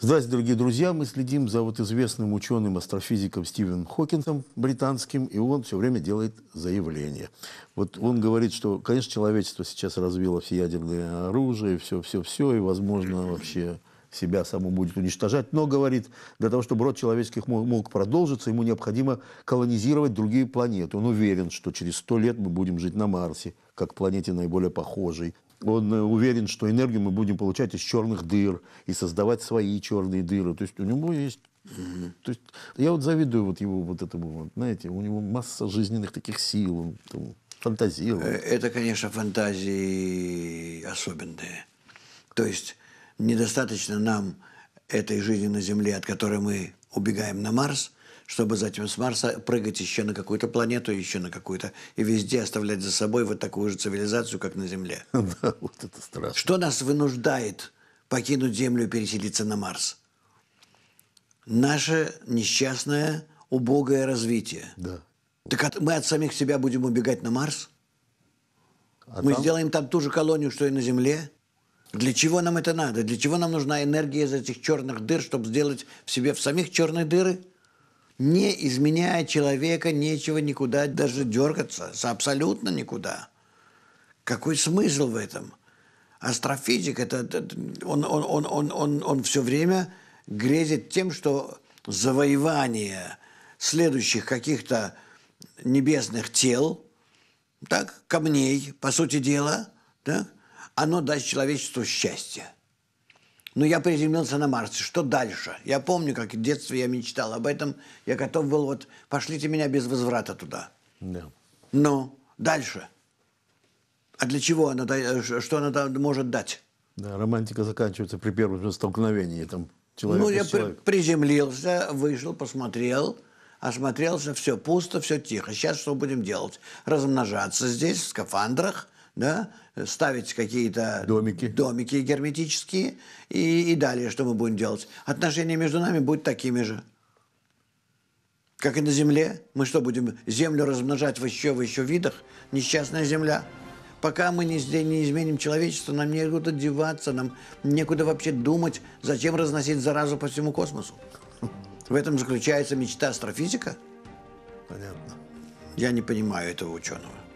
Здравствуйте, дорогие друзья. Мы следим за вот известным ученым-астрофизиком Стивеном Хокинсом, британским, и он все время делает заявление. Вот он говорит, что, конечно, человечество сейчас развило все ядерное оружие, все-все-все, и, возможно, вообще себя само будет уничтожать, но, говорит, для того, чтобы род человеческих мог продолжиться, ему необходимо колонизировать другие планеты. Он уверен, что через сто лет мы будем жить на Марсе, как планете наиболее похожей он э, уверен, что энергию мы будем получать из черных дыр и создавать свои черные дыры. То есть у него есть Mm-hmm. То есть я вот завидую вот его вот этому, вот, знаете, у него масса жизненных таких сил, он там, фантазировал. Э, это, конечно, фантазии особенные. То есть недостаточно нам этой жизни на Земле, от которой мы убегаем на Марс, чтобы затем с Марса прыгать еще на какую-то планету, еще на какую-то, и везде оставлять за собой вот такую же цивилизацию, как на Земле. Да, вот это страшно. Что нас вынуждает покинуть Землю и переселиться на Марс? Наше несчастное, убогое развитие. Да. Так от, мы от самих себя будем убегать на Марс? А мы там... сделаем там ту же колонию, что и на Земле? Для чего нам это надо? Для чего нам нужна энергия из этих черных дыр, чтобы сделать в себе в самих черные дыры? Не изменяя человека, нечего никуда даже дергаться. Абсолютно никуда. Какой смысл в этом? Астрофизик, это, это, он, он, он, он, он, он все время грезит тем, что завоевание следующих каких-то небесных тел, так, камней, по сути дела, так, оно даст человечеству счастье. Но я приземлился на Марсе. Что дальше? Я помню, как в детстве я мечтал об этом. Я готов был, вот, пошлите меня без возврата туда. Да. Но дальше. А для чего она, что она там может дать? Да, романтика заканчивается при первом столкновении. Там, человек ну, я при, приземлился, вышел, посмотрел, осмотрелся, все пусто, все тихо. Сейчас что будем делать? Размножаться здесь, в скафандрах – да, э, ставить какие-то домики, домики герметические и, и далее, что мы будем делать. Отношения между нами будут такими же. Как и на Земле. Мы что, будем Землю размножать в еще, в еще видах? Несчастная Земля. Пока мы не, не изменим человечество, нам некуда деваться, нам некуда вообще думать, зачем разносить заразу по всему космосу. В этом заключается мечта астрофизика. Понятно. Я не понимаю этого ученого.